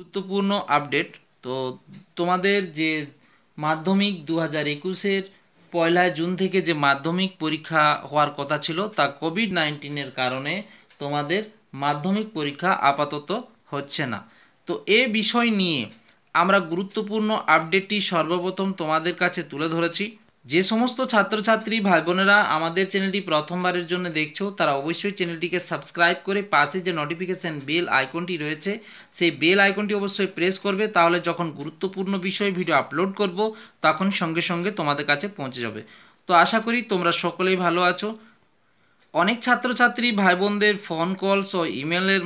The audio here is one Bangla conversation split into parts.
গুরুত্বপূর্ণ আপডেট তো তোমাদের যে মাধ্যমিক দু হাজার একুশের পয়লা জুন থেকে যে মাধ্যমিক পরীক্ষা হওয়ার কথা ছিল তা কোভিড নাইন্টিনের কারণে তোমাদের মাধ্যমিক পরীক্ষা আপাতত হচ্ছে না তো এ বিষয় নিয়ে আমরা গুরুত্বপূর্ণ আপডেটটি সর্বপ্রথম তোমাদের কাছে তুলে ধরেছি যে সমস্ত ছাত্রছাত্রী ভাই বোনেরা আমাদের চ্যানেলটি প্রথমবারের জন্য দেখছো তারা অবশ্যই চ্যানেলটিকে সাবস্ক্রাইব করে পাশে যে নোটিফিকেশান বেল আইকনটি রয়েছে সেই বেল আইকনটি অবশ্যই প্রেস করবে তাহলে যখন গুরুত্বপূর্ণ বিষয়ে ভিডিও আপলোড করব তখন সঙ্গে সঙ্গে তোমাদের কাছে পৌঁছে যাবে তো আশা করি তোমরা সকলেই ভালো আছো অনেক ছাত্রছাত্রী ভাই বোনদের ফোন কলস ও ইমেলের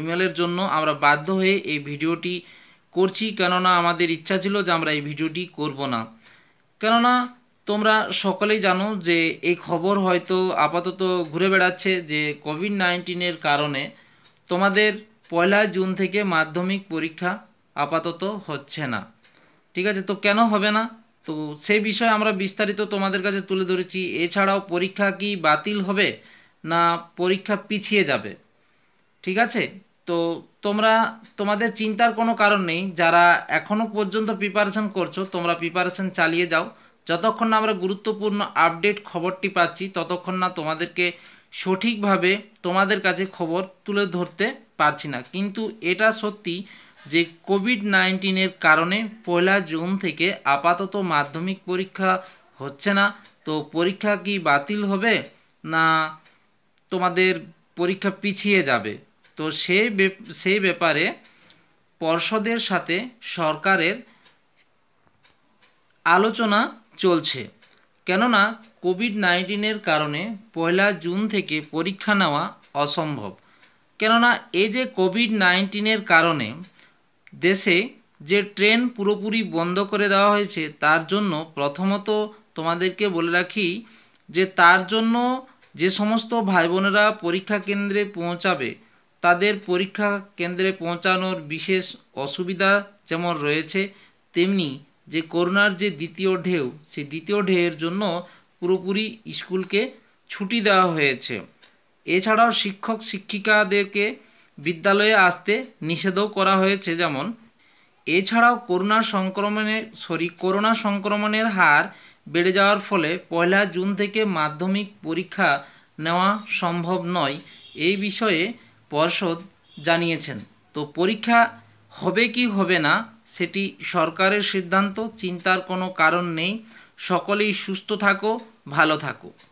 ইমেলের জন্য আমরা বাধ্য হয়ে এই ভিডিওটি করছি কেননা আমাদের ইচ্ছা ছিল যে আমরা এই ভিডিওটি করব না কেননা তোমরা সকলেই জানো যে এই খবর হয়তো আপাতত ঘুরে বেড়াচ্ছে যে কোভিড নাইন্টিনের কারণে তোমাদের পয়লা জুন থেকে মাধ্যমিক পরীক্ষা আপাতত হচ্ছে না ঠিক আছে তো কেন হবে না তো সেই বিষয়ে আমরা বিস্তারিত তোমাদের কাছে তুলে ধরেছি এছাড়াও পরীক্ষা কি বাতিল হবে না পরীক্ষা পিছিয়ে যাবে ঠিক আছে তো তোমরা তোমাদের চিন্তার কোনো কারণ নেই যারা এখনও পর্যন্ত প্রিপারেশান করছো তোমরা প্রিপারেশান চালিয়ে যাও যতক্ষণ না আমরা গুরুত্বপূর্ণ আপডেট খবরটি পাচ্ছি ততক্ষণ না তোমাদেরকে সঠিকভাবে তোমাদের কাছে খবর তুলে ধরতে পারছি না কিন্তু এটা সত্যি যে কোভিড নাইন্টিনের কারণে পয়লা জুন থেকে আপাতত মাধ্যমিক পরীক্ষা হচ্ছে না তো পরীক্ষা কি বাতিল হবে না তোমাদের পরীক্ষা পিছিয়ে যাবে তো সেই সেই ব্যাপারে পর্ষদের সাথে সরকারের আলোচনা চলছে কেননা কোভিড নাইন্টিনের কারণে পয়লা জুন থেকে পরীক্ষা নেওয়া অসম্ভব কেননা এই যে কোভিড নাইন্টিনের কারণে দেশে যে ট্রেন পুরোপুরি বন্ধ করে দেওয়া হয়েছে তার জন্য প্রথমত তোমাদেরকে বলে রাখি যে তার জন্য যে সমস্ত ভাই বোনেরা পরীক্ষা কেন্দ্রে পৌঁছাবে তাদের পরীক্ষা কেন্দ্রে পৌঁছানোর বিশেষ অসুবিধা যেমন রয়েছে তেমনি যে করোনার যে দ্বিতীয় ঢেউ সেই দ্বিতীয় ঢেউয়ের জন্য পুরোপুরি স্কুলকে ছুটি দেওয়া হয়েছে এছাড়াও শিক্ষক শিক্ষিকাদেরকে বিদ্যালয়ে আসতে নিষেধও করা হয়েছে যেমন এছাড়াও করোনা সংক্রমণের সরি করোনা সংক্রমণের হার বেড়ে যাওয়ার ফলে পয়লা জুন থেকে মাধ্যমিক পরীক্ষা নেওয়া সম্ভব নয় এই বিষয়ে পর্ষদ জানিয়েছেন তো পরীক্ষা হবে কি হবে না সেটি সরকারের সিদ্ধান্ত চিন্তার কোনো কারণ নেই সকলেই সুস্থ থাকো ভালো থাকো